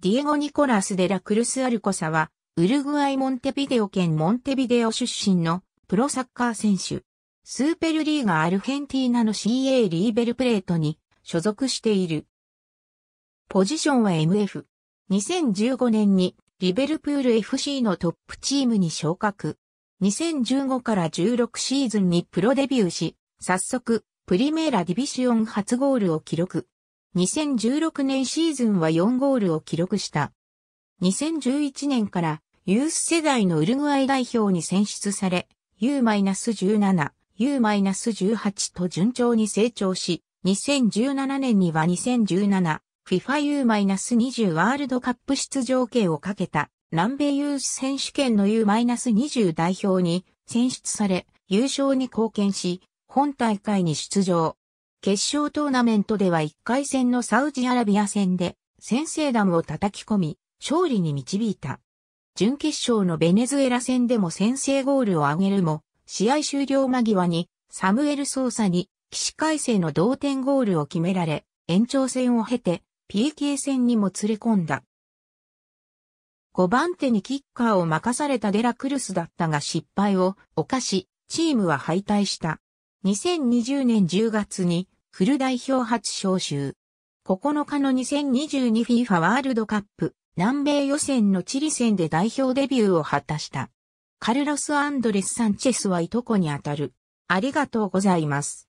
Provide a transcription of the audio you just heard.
ディエゴ・ニコラス・デラ・クルス・アルコサは、ウルグアイ・モンテビデオ県モンテビデオ出身のプロサッカー選手。スーペルリーガアルヘンティーナの CA リーベルプレートに所属している。ポジションは MF。2015年にリベルプール FC のトップチームに昇格。2015から16シーズンにプロデビューし、早速、プリメーラディビシオン初ゴールを記録。2016年シーズンは4ゴールを記録した。2011年からユース世代のウルグアイ代表に選出され、U-17、U-18 と順調に成長し、2017年には 2017FIFA U-20 ワールドカップ出場権をかけた南米ユース選手権の U-20 代表に選出され、優勝に貢献し、本大会に出場。決勝トーナメントでは1回戦のサウジアラビア戦で先制弾を叩き込み、勝利に導いた。準決勝のベネズエラ戦でも先制ゴールを挙げるも、試合終了間際にサムエル操作に起死回生の同点ゴールを決められ、延長戦を経て PK 戦にも連れ込んだ。5番手にキッカーを任されたデラクルスだったが失敗を犯し、チームは敗退した。2020年10月にフル代表初招集。9日の 2022FIFA ワールドカップ南米予選のチリ戦で代表デビューを果たした。カルロス・アンドレス・サンチェスはいとこにあたる。ありがとうございます。